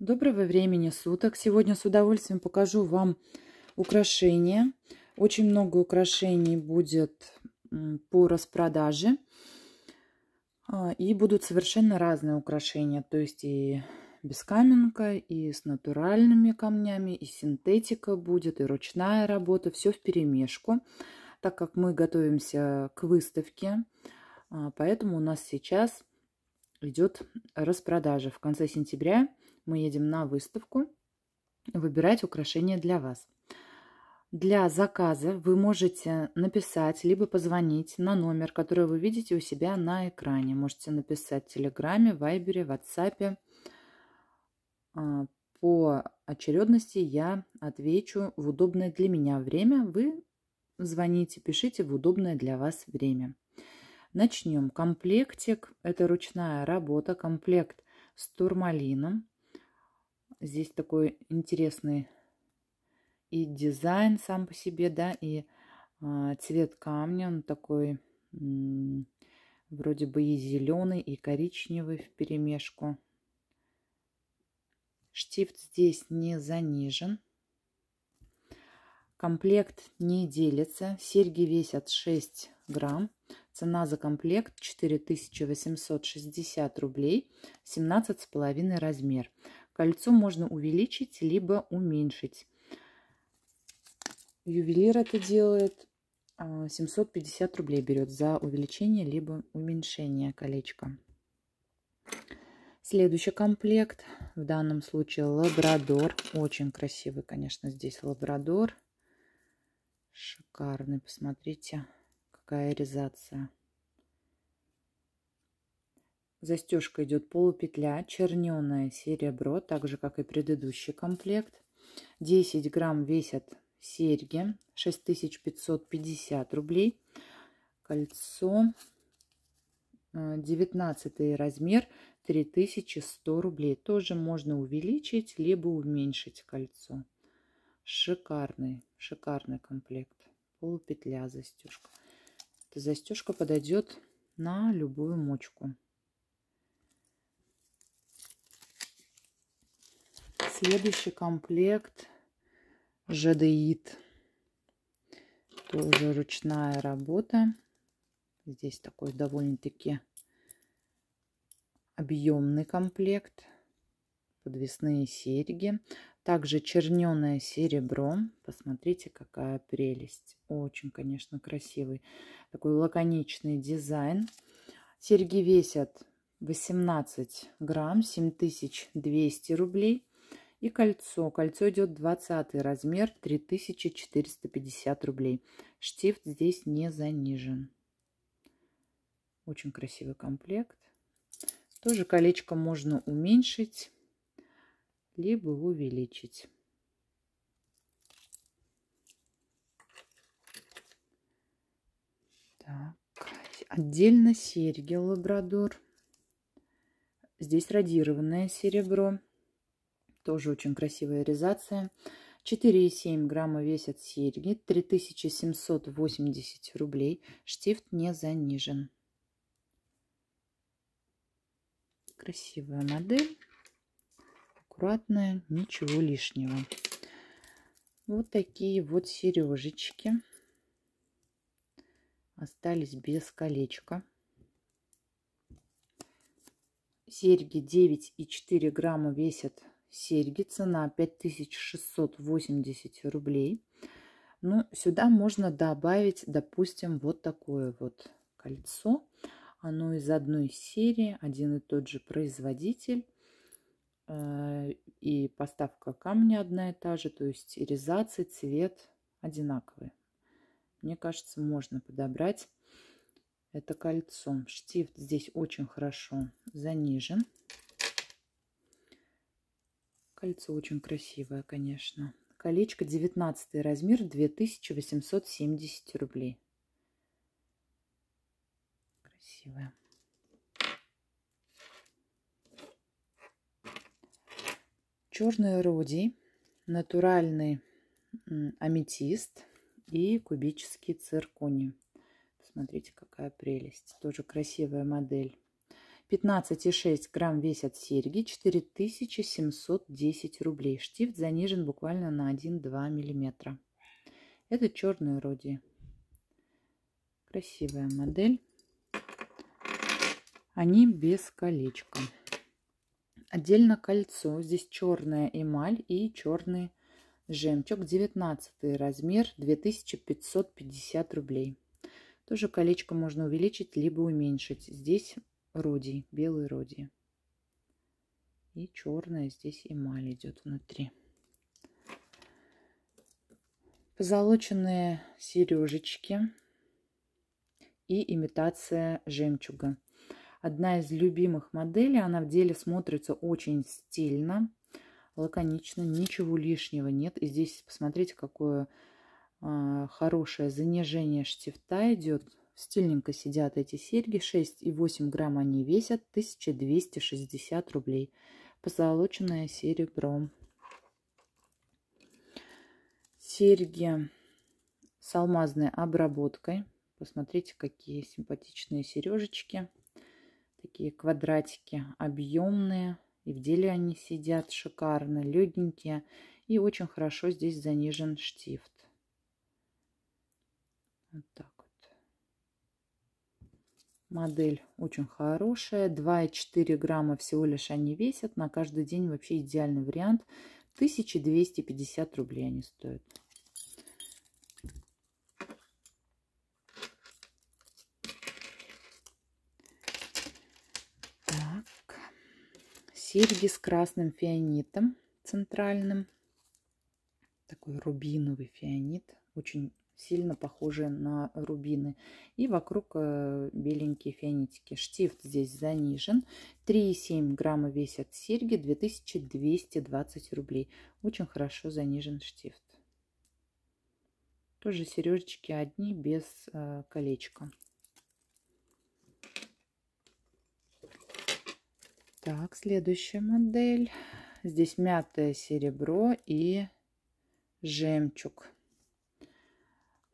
Доброго времени суток! Сегодня с удовольствием покажу вам украшения. Очень много украшений будет по распродаже. А, и будут совершенно разные украшения. То есть и без каменка, и с натуральными камнями, и синтетика будет, и ручная работа. Все в перемешку, так как мы готовимся к выставке. А, поэтому у нас сейчас идет распродажа в конце сентября мы едем на выставку выбирать украшения для вас. Для заказа вы можете написать, либо позвонить на номер, который вы видите у себя на экране. Можете написать в Телеграме, Вайбере, Ватсапе. А, по очередности я отвечу в удобное для меня время. Вы звоните, пишите в удобное для вас время. Начнем. Комплектик – это ручная работа. Комплект с турмалином. Здесь такой интересный и дизайн сам по себе, да, и а, цвет камня, он такой м вроде бы и зеленый, и коричневый в перемешку. Штифт здесь не занижен. Комплект не делится. Серьги весят 6 грамм. Цена за комплект 4860 рублей, 17,5 размер. Кольцо можно увеличить, либо уменьшить. Ювелир это делает 750 а, рублей берет за увеличение либо уменьшение колечка. Следующий комплект, в данном случае лабрадор. Очень красивый, конечно, здесь лабрадор. Шикарный, посмотрите, какая резация. Застежка идет полупетля, черненое серебро, так же, как и предыдущий комплект. 10 грамм весят серьги, 6550 рублей. Кольцо 19 э, размер, 3100 рублей. Тоже можно увеличить, либо уменьшить кольцо. Шикарный, шикарный комплект. Полупетля застежка. Эта застежка подойдет на любую мочку. Следующий комплект жадеид. Тоже ручная работа. Здесь такой довольно-таки объемный комплект. Подвесные серьги. Также черненое серебро. Посмотрите, какая прелесть. Очень, конечно, красивый. Такой лаконичный дизайн. Серьги весят 18 грамм, 7200 рублей. И кольцо. Кольцо идет 20 размер, 3450 рублей. Штифт здесь не занижен. Очень красивый комплект. Тоже колечко можно уменьшить, либо увеличить. Так. Отдельно серьги лабрадор. Здесь радированное серебро. Тоже очень красивая резация. 4,7 грамма весят серьги. 3780 рублей. Штифт не занижен. Красивая модель. Аккуратная, ничего лишнего. Вот такие вот сережечки. Остались без колечка. Серьги 9,4 грамма весят серьги. Цена 5680 рублей. Ну, сюда можно добавить, допустим, вот такое вот кольцо. Оно из одной серии, один и тот же производитель. Э, и поставка камня одна и та же, то есть иризация, цвет одинаковые. Мне кажется, можно подобрать это кольцо. Штифт здесь очень хорошо занижен. Кольцо очень красивое, конечно. Колечко 19 размер, 2870 рублей. Красивое. Черный родий, натуральный аметист и кубический циркони. Посмотрите, какая прелесть. Тоже красивая модель. 15,6 грамм весят серьги, 4710 рублей. Штифт занижен буквально на 1-2 миллиметра. Это черная роди. Красивая модель. Они без колечка. Отдельно кольцо. Здесь черная эмаль и черный жемчуг. 19 размер, 2550 рублей. Тоже колечко можно увеличить, либо уменьшить. Здесь роди, белый роди. И черная здесь эмаль идет внутри. Позолоченные сережечки и имитация жемчуга. Одна из любимых моделей, она в деле смотрится очень стильно, лаконично, ничего лишнего нет. И здесь посмотрите, какое а, хорошее занижение штифта идет Стильненько сидят эти серьги. 6 и 8 грамм они весят. 1260 рублей. Позолоченное серебром. Серьги с алмазной обработкой. Посмотрите, какие симпатичные сережечки. Такие квадратики объемные. И в деле они сидят шикарно, легенькие. И очень хорошо здесь занижен штифт. Вот так. Модель очень хорошая. 2,4 грамма всего лишь они весят. На каждый день вообще идеальный вариант. 1250 рублей они стоят. Так. Серьги с красным фианитом центральным. Такой рубиновый фианит. Очень сильно похожие на рубины. И вокруг э, беленькие фианитики. Штифт здесь занижен. 3,7 грамма весят серьги, 2220 рублей. Очень хорошо занижен штифт. Тоже сережечки одни, без э, колечка. Так, следующая модель. Здесь мятое серебро и жемчуг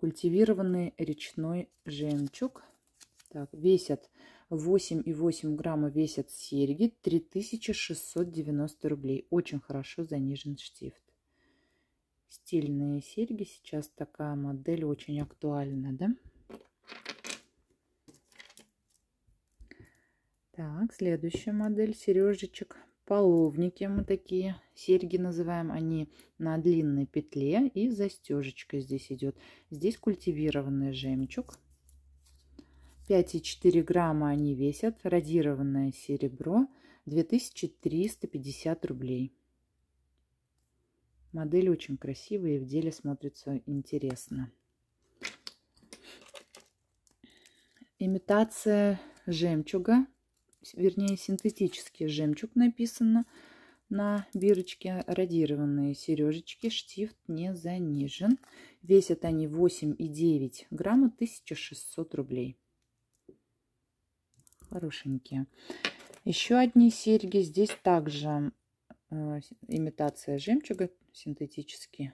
культивированный речной жемчуг. Так, весят и 8,8 грамма весят серьги, 3690 рублей. Очень хорошо занижен штифт. Стильные серьги. Сейчас такая модель очень актуальна, да? Так, следующая модель сережечек Половники мы такие серьги называем, они на длинной петле и застежечка здесь идет. Здесь культивированный жемчуг. 5,4 грамма они весят, радированное серебро 2350 рублей. Модели очень красивые, в деле смотрится интересно. Имитация жемчуга вернее синтетический жемчуг написано на бирочке. Радированные сережечки, штифт не занижен. Весят они и 8,9 грамма, 1600 рублей. Хорошенькие. Еще одни серьги. Здесь также э, имитация жемчуга, синтетический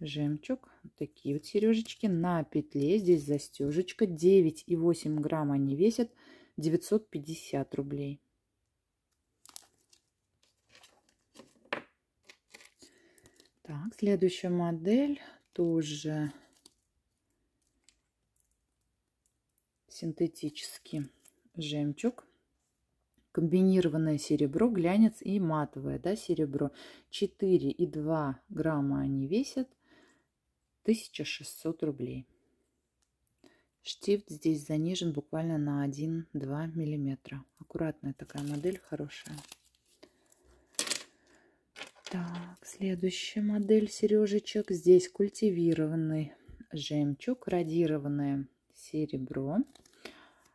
жемчуг. Такие вот сережечки на петле. Здесь застежечка. и 9,8 грамм они весят. 950 рублей. Так, следующая модель тоже синтетический жемчуг. Комбинированное серебро, глянец и матовое да, серебро. 4,2 грамма они весят. 1600 рублей. Штифт здесь занижен буквально на 1-2 миллиметра. Аккуратная такая модель, хорошая. Так, следующая модель сережечек. Здесь культивированный жемчуг, радированное серебро.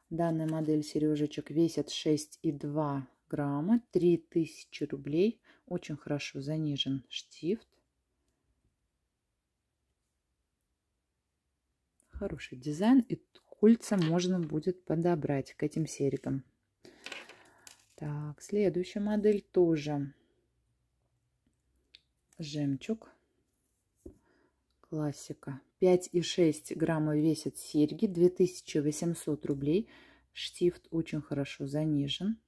Данная модель сережечек весит 6,2 грамма, 3000 рублей. Очень хорошо занижен штифт. Хороший дизайн. И кольца можно будет подобрать к этим серикам. Так, следующая модель тоже. Жемчуг. Классика. и 5,6 грамма весят серьги. 2800 рублей. Штифт очень хорошо занижен.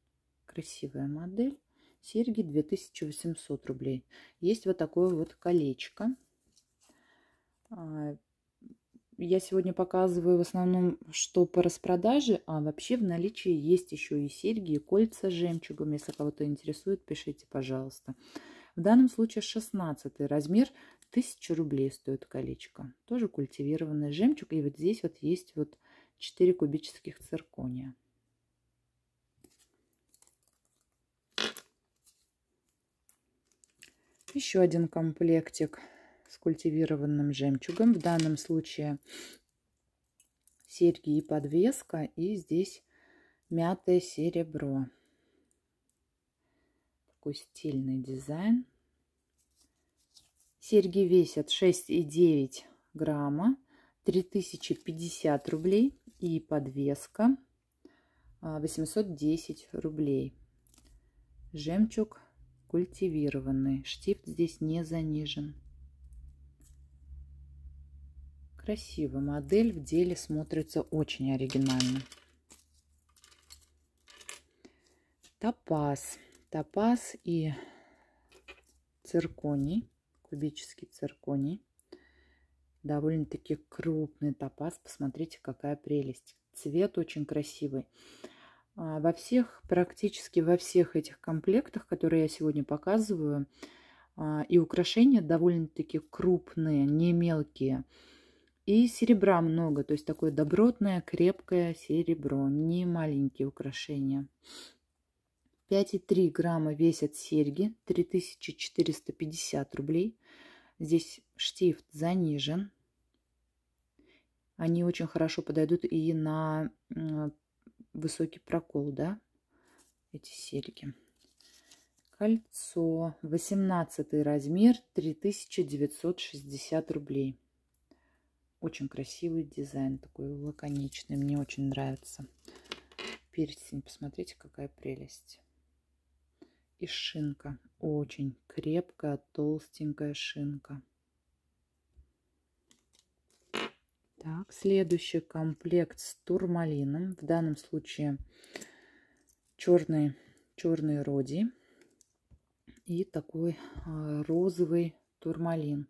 Красивая модель. Серьги 2800 рублей. Есть вот такое вот колечко. А, я сегодня показываю в основном, что по распродаже, а вообще в наличии есть еще и серьги, и кольца с жемчугом. Если кого-то интересует, пишите, пожалуйста. В данном случае 16 размер, 1000 рублей стоит колечко. Тоже культивированный жемчуг. И вот здесь вот есть вот 4 кубических циркония. Еще один комплектик с культивированным жемчугом. В данном случае серьги и подвеска. И здесь мятое серебро. Такой стильный дизайн. Серьги весят 6,9 грамма, 3050 рублей. И подвеска 810 а, рублей. Жемчуг культивированный. Штифт здесь не занижен. Красиво. Модель в деле смотрится очень оригинально. Топаз. Топаз и цирконий. Кубический цирконий. Довольно-таки крупный топаз. Посмотрите, какая прелесть. Цвет очень красивый. А, во всех, практически во всех этих комплектах, которые я сегодня показываю, а, и украшения довольно-таки крупные, не мелкие. И серебра много, то есть такое добротное, крепкое серебро, не маленькие украшения. 5,3 грамма весят серьги, 3450 рублей. Здесь штифт занижен. Они очень хорошо подойдут и на высокий прокол, да, эти серьги. Кольцо, 18 размер, 3960 рублей. Очень красивый дизайн, такой лаконичный, мне очень нравится. Перстень, посмотрите, какая прелесть. И шинка, очень крепкая, толстенькая шинка. Так, следующий комплект с турмалином. В данном случае черный, черный роди и такой а, розовый турмалин.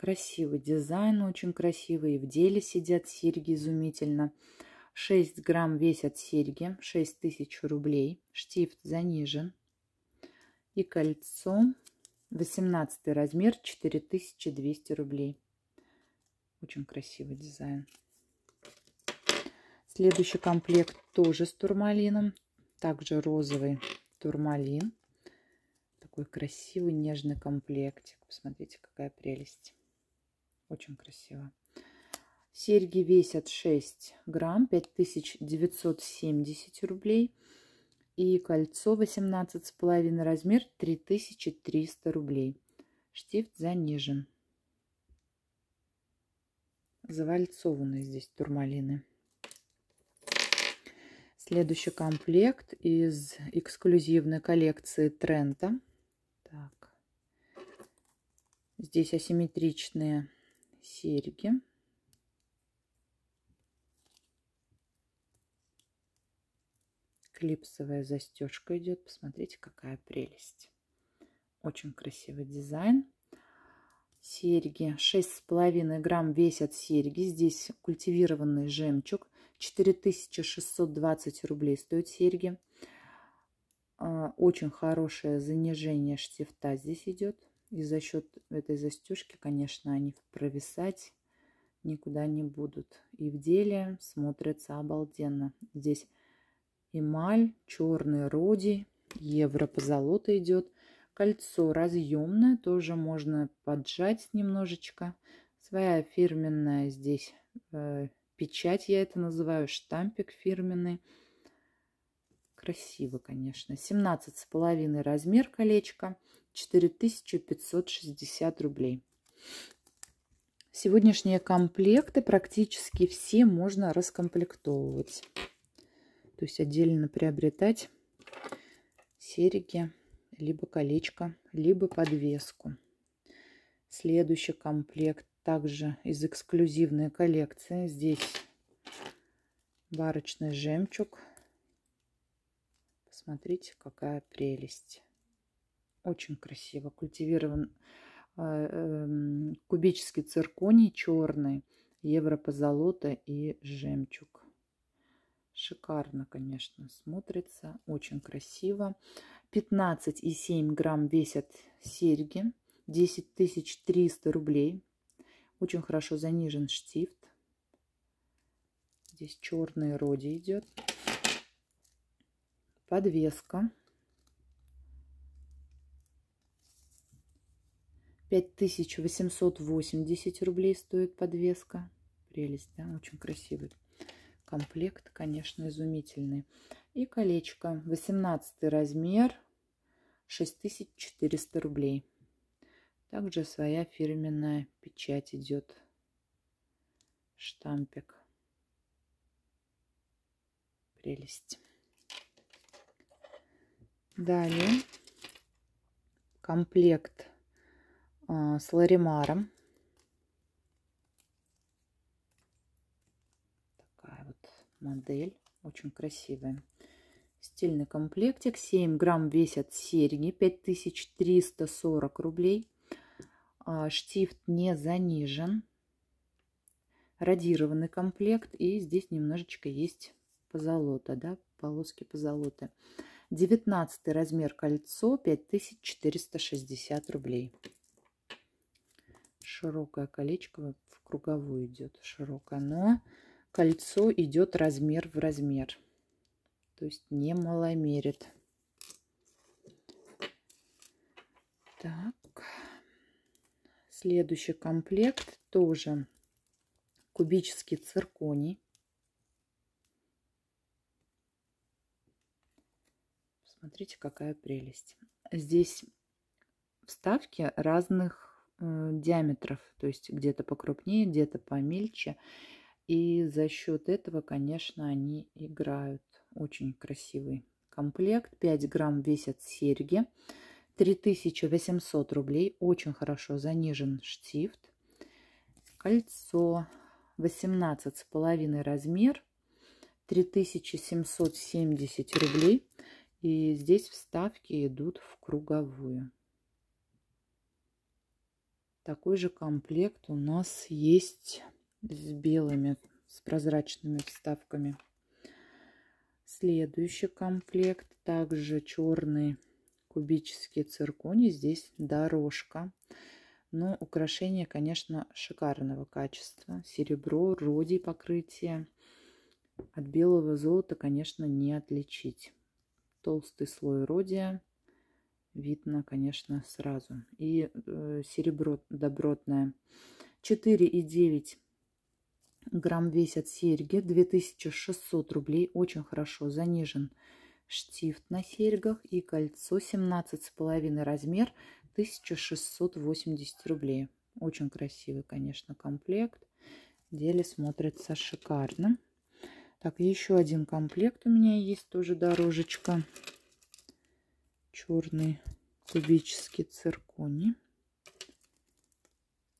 Красивый дизайн, очень красивый. И в деле сидят серьги изумительно. 6 грамм весят серьги, 6000 рублей. Штифт занижен. И кольцо, 18 размер, 4200 рублей. Очень красивый дизайн. Следующий комплект тоже с турмалином. Также розовый турмалин. Такой красивый нежный комплектик. Посмотрите, какая прелесть. Очень красиво. Серьги весят 6 грамм, 5970 рублей. И кольцо 18,5 размер, 3300 рублей. Штифт занижен. Завальцованы здесь турмалины. Следующий комплект из эксклюзивной коллекции Трента. Так. Здесь асимметричные серьги. Клипсовая застежка идет. Посмотрите, какая прелесть. Очень красивый дизайн. Серьги. 6,5 грамм весят серьги. Здесь культивированный жемчуг. 4620 рублей стоят серьги. А, очень хорошее занижение штифта здесь идет. И за счет этой застежки, конечно, они провисать никуда не будут. И в деле смотрится обалденно. Здесь эмаль, черный роди, евро позолота идет. Кольцо разъемное, тоже можно поджать немножечко. Своя фирменная здесь э, печать, я это называю, штампик фирменный. Красиво, конечно. 17,5 размер колечко. 4560 рублей. Сегодняшние комплекты практически все можно раскомплектовывать. То есть отдельно приобретать серьги, либо колечко, либо подвеску. Следующий комплект также из эксклюзивной коллекции. Здесь барочный жемчуг Смотрите, какая прелесть. Очень красиво. Культивирован а, эм, кубический цирконий черный, европозолота и жемчуг. Шикарно, конечно, смотрится. Очень красиво. 15,7 грамм весят серьги. 10 300 рублей. Очень хорошо занижен штифт. Здесь черный роди идет подвеска. 5880 рублей стоит подвеска. Прелесть, да? Очень красивый комплект, конечно, изумительный. И колечко. 18 размер. 6400 рублей. Также своя фирменная печать идет. Штампик. Прелесть. Далее комплект а, с ларимаром. Такая вот модель, очень красивая. Стильный комплектик, 7 грамм весят серьги, 5340 рублей. А, штифт не занижен. Радированный комплект и здесь немножечко есть позолота, да, полоски позолоты. золоты 19 размер кольцо 5460 рублей. Широкое колечко в круговую идет широко, но кольцо идет размер в размер. То есть не маломерит. Так. Следующий комплект тоже кубический цирконий. Смотрите, какая прелесть. Здесь вставки разных э, диаметров, то есть где-то покрупнее, где-то помельче. И за счет этого, конечно, они играют. Очень красивый комплект. 5 грамм весят серьги. 3800 рублей. Очень хорошо занижен штифт. Кольцо 18,5 размер. 3770 рублей. И здесь вставки идут в круговую. Такой же комплект у нас есть с белыми, с прозрачными вставками. Следующий комплект, также черный кубический цирконий. Здесь дорожка. Но ну, украшение, конечно, шикарного качества. Серебро, роди покрытие. От белого золота, конечно, не отличить толстый слой родия. Видно, конечно, сразу. И э, серебро добротное. и 4,9 грамм весят серьги. 2600 рублей. Очень хорошо. Занижен штифт на серьгах. И кольцо с половиной размер. 1680 рублей. Очень красивый, конечно, комплект. деле смотрится шикарно. Так, еще один комплект у меня есть, тоже дорожечка. Черный кубический циркони,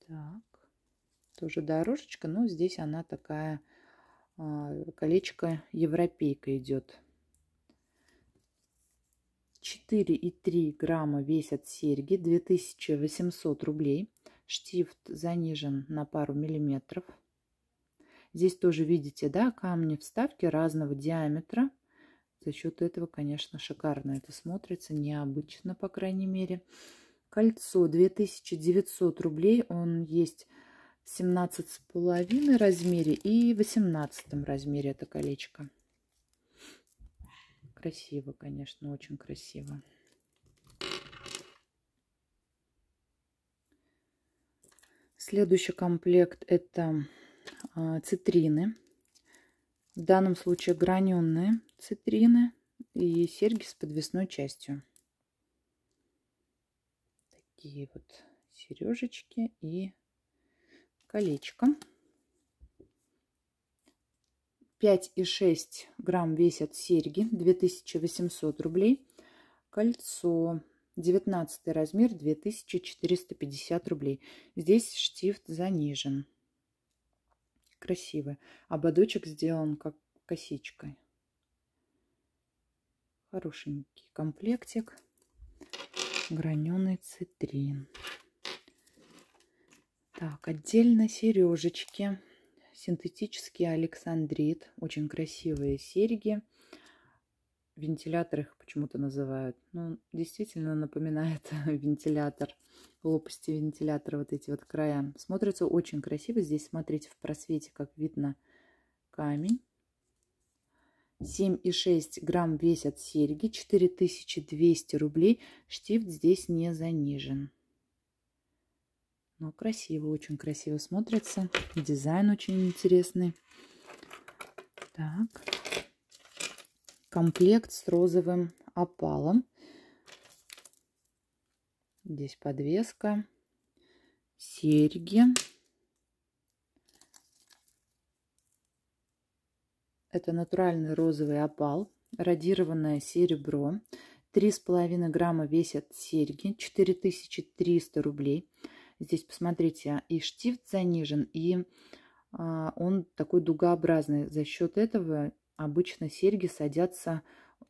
Так, тоже дорожечка, но здесь она такая, а, колечко европейка идет. 4,3 грамма весят серьги, 2800 рублей. Штифт занижен на пару миллиметров. Здесь тоже видите, да, камни вставки разного диаметра. За счет этого, конечно, шикарно это смотрится, необычно, по крайней мере. Кольцо 2900 рублей, он есть в 17,5 размере и 18 размере это колечко. Красиво, конечно, очень красиво. Следующий комплект это а, цитрины. В данном случае граненые цитрины и серьги с подвесной частью. Такие вот сережечки и колечко. 5,6 грамм весят серьги, 2800 рублей. Кольцо 19 размер, 2450 рублей. Здесь штифт занижен красивый. Ободочек сделан как косичкой. Хорошенький комплектик. Граненый цитрин. Так, отдельно сережечки. Синтетический александрит. Очень красивые серьги. Вентилятор их почему-то называют. Ну, действительно напоминает вентилятор, лопасти вентилятора, вот эти вот края. Смотрится очень красиво. Здесь, смотрите, в просвете, как видно, камень. 7,6 грамм весят серьги, 4200 рублей. Штифт здесь не занижен. Но красиво, очень красиво смотрится. Дизайн очень интересный. Так комплект с розовым опалом. Здесь подвеска, серьги. Это натуральный розовый опал, радированное серебро. 3,5 грамма весят серьги, 4300 рублей. Здесь, посмотрите, и штифт занижен, и а, он такой дугообразный. За счет этого Обычно серьги садятся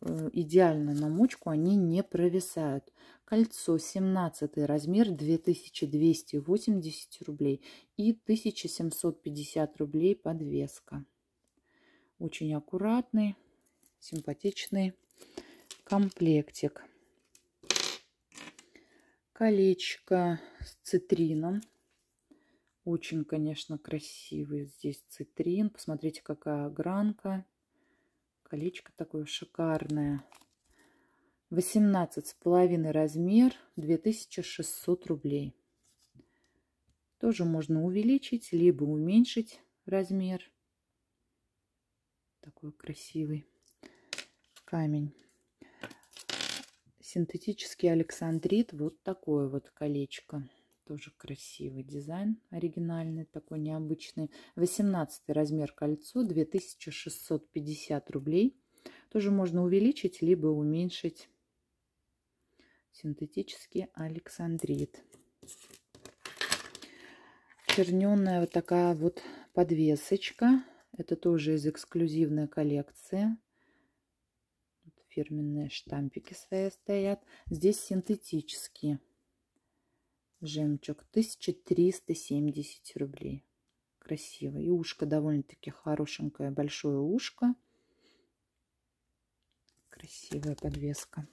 э, идеально на мочку, они не провисают. Кольцо 17 размер 2280 рублей и 1750 рублей подвеска. Очень аккуратный, симпатичный комплектик. Колечко с цитрином. Очень, конечно, красивый здесь цитрин. Посмотрите, какая гранка. Колечко такое шикарное. 18 с половиной размер, 2600 рублей. Тоже можно увеличить, либо уменьшить размер. Такой красивый камень. Синтетический александрит, вот такое вот колечко. Тоже красивый дизайн, оригинальный, такой необычный. 18 размер кольцо, 2650 рублей. Тоже можно увеличить, либо уменьшить синтетический александрит. Черненная вот такая вот подвесочка. Это тоже из эксклюзивной коллекции. Фирменные штампики свои стоят. Здесь синтетические. Жемчуг 1370 рублей. Красиво. И ушко довольно-таки хорошенькое, большое ушко. Красивая подвеска.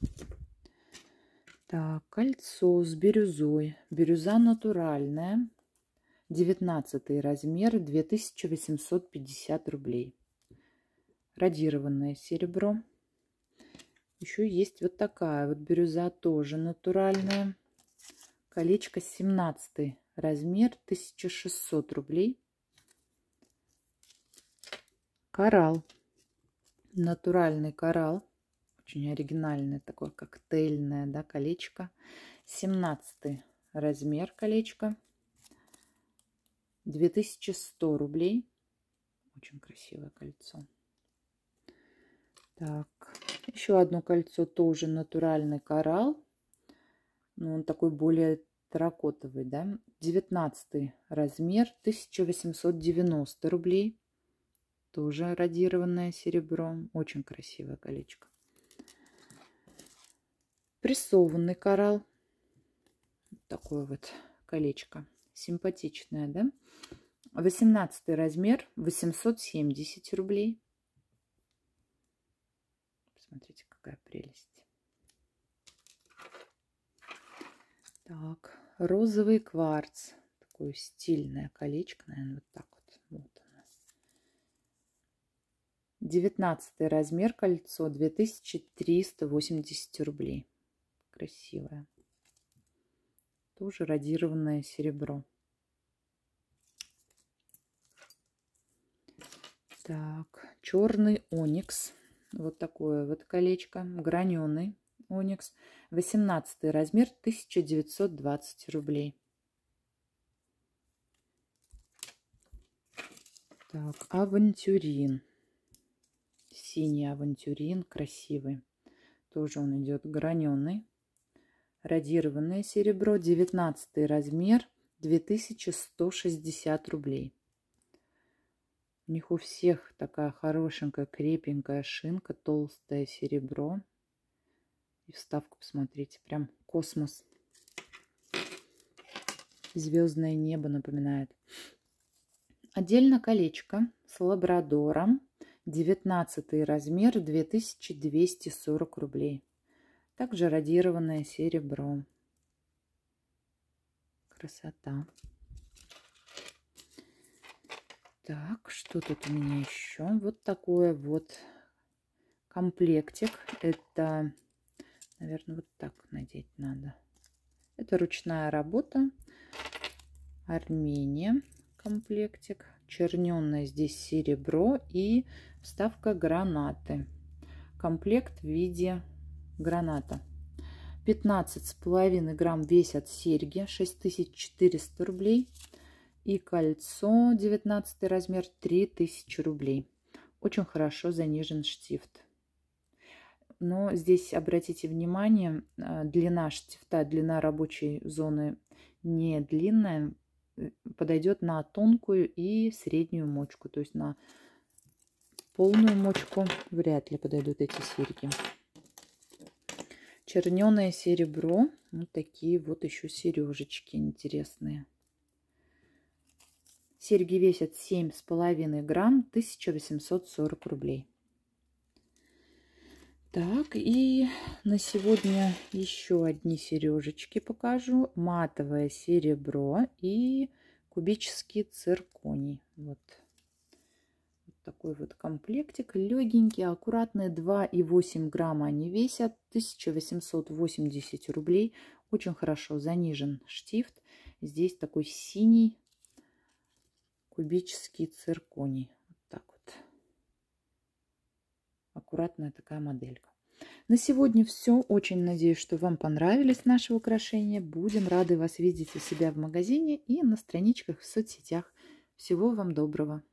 Так, кольцо с бирюзой. Бирюза натуральная. 19 размер, 2850 рублей. Радированное серебро. Еще есть вот такая вот бирюза, тоже натуральная. Колечко 17, размер 1600 рублей. Коралл. Натуральный коралл. Очень оригинальное такое коктейльное да, колечко. 17 размер колечко. 2100 рублей. Очень красивое кольцо. Так, еще одно кольцо тоже натуральный коралл. Но ну, он такой более терракотовый, да, 19 размер, 1890 рублей. Тоже радированное серебро. Очень красивое колечко. Прессованный коралл. Такое вот колечко. Симпатичное, да? 18 размер, 870 рублей. Смотрите, какая прелесть. Так, розовый кварц. Такое стильное колечко, наверное, вот так вот. Вот оно. Девятнадцатый размер кольцо 2380 рублей. Красивое. Тоже радированное серебро. Так, черный оникс. Вот такое вот колечко. Граненый оникс, 18 размер, 1920 рублей. Так, авантюрин. Синий авантюрин, красивый. Тоже он идет граненый. Радированное серебро, 19 размер, 2160 рублей. У них у всех такая хорошенькая, крепенькая шинка, толстое серебро. И вставку, посмотрите, прям космос. Звездное небо напоминает. Отдельно колечко с лабрадором. 19 размер, 2240 рублей. Также радированное серебро. Красота. Так, что тут у меня еще? Вот такое вот комплектик. Это Наверное, вот так надеть надо. Это ручная работа. Армения комплектик. Черненное здесь серебро и вставка гранаты. Комплект в виде граната. 15,5 грамм весят серьги, 6400 рублей. И кольцо 19 размер 3000 рублей. Очень хорошо занижен штифт но здесь обратите внимание, а, длина штифта, длина рабочей зоны не длинная, э, подойдет на тонкую и среднюю мочку, то есть на полную мочку вряд ли подойдут эти серьги. Черненое серебро, вот такие вот еще сережечки интересные. Серьги весят 7,5 грамм, 1840 рублей. Так, и на сегодня еще одни сережечки покажу. Матовое серебро и кубический цирконий. Вот. такой вот комплектик. легенький, аккуратные. 2,8 грамма они весят. 1880 рублей. Очень хорошо занижен штифт. Здесь такой синий кубический цирконий. Вот так вот. Аккуратная такая моделька. На сегодня все. Очень надеюсь, что вам понравились наши украшения. Будем рады вас видеть у себя в магазине и на страничках в соцсетях. Всего вам доброго!